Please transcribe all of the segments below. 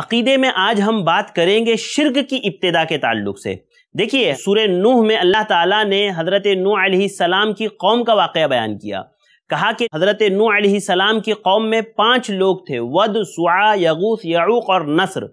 अकीदे में आज हम बात करेंगे शिरक की इब्तदा के ताल्लुक से देखिए सूर्य नूह में अल्लाह ताला ने हज़रत सलाम की कौम का वाक़ बयान किया कहा कि हज़रत नूह सलाम की कौम में पांच लोग थे वद सुआ यगूस यूक और नसर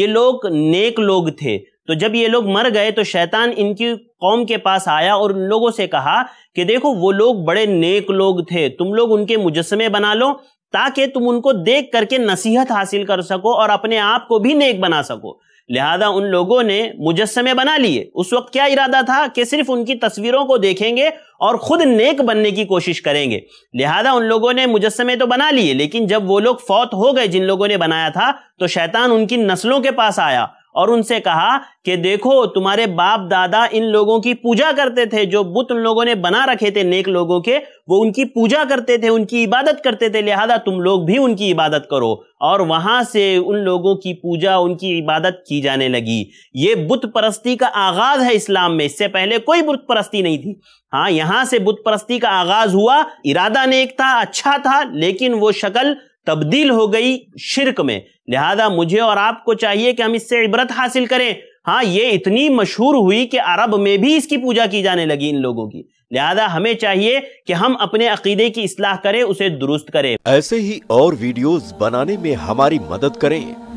ये लोग नेक लोग थे तो जब ये लोग मर गए तो शैतान इनकी कौम के पास आया और उन लोगों से कहा कि देखो वो लोग बड़े नेक लोग थे तुम लोग उनके मुजस्मे बना लो ताकि तुम उनको देख करके नसीहत हासिल कर सको और अपने आप को भी नेक बना सको लिहाजा उन लोगों ने मुजस्मे बना लिए उस वक्त क्या इरादा था कि सिर्फ उनकी तस्वीरों को देखेंगे और खुद नेक बनने की कोशिश करेंगे लिहाजा उन लोगों ने मुजस्मे तो बना लिए लेकिन जब वो लोग फौत हो गए जिन लोगों ने बनाया था तो शैतान उनकी नस्लों के पास आया और उनसे कहा कि देखो तुम्हारे बाप दादा इन लोगों की पूजा करते थे जो बुत उन लोगों ने बना रखे थे नेक लोगों के वो उनकी पूजा करते थे उनकी इबादत करते थे लिहाजा तुम लोग भी उनकी इबादत करो और वहां से उन लोगों की पूजा उनकी इबादत की जाने लगी ये बुत परस्ती का आगाज है इस्लाम में इससे पहले कोई बुत परस्ती नहीं थी हाँ यहां से बुत परस्ती का आगाज हुआ इरादा नेक था अच्छा था लेकिन वो शक्ल तब्दील हो गई शिरक में लिहाजा मुझे और आपको चाहिए कि हम इससे इबरत हासिल करें हाँ ये इतनी मशहूर हुई कि अरब में भी इसकी पूजा की जाने लगी इन लोगों की लिहाजा हमें चाहिए कि हम अपने अकीदे की इसलाह करें उसे दुरुस्त करें ऐसे ही और वीडियोस बनाने में हमारी मदद करें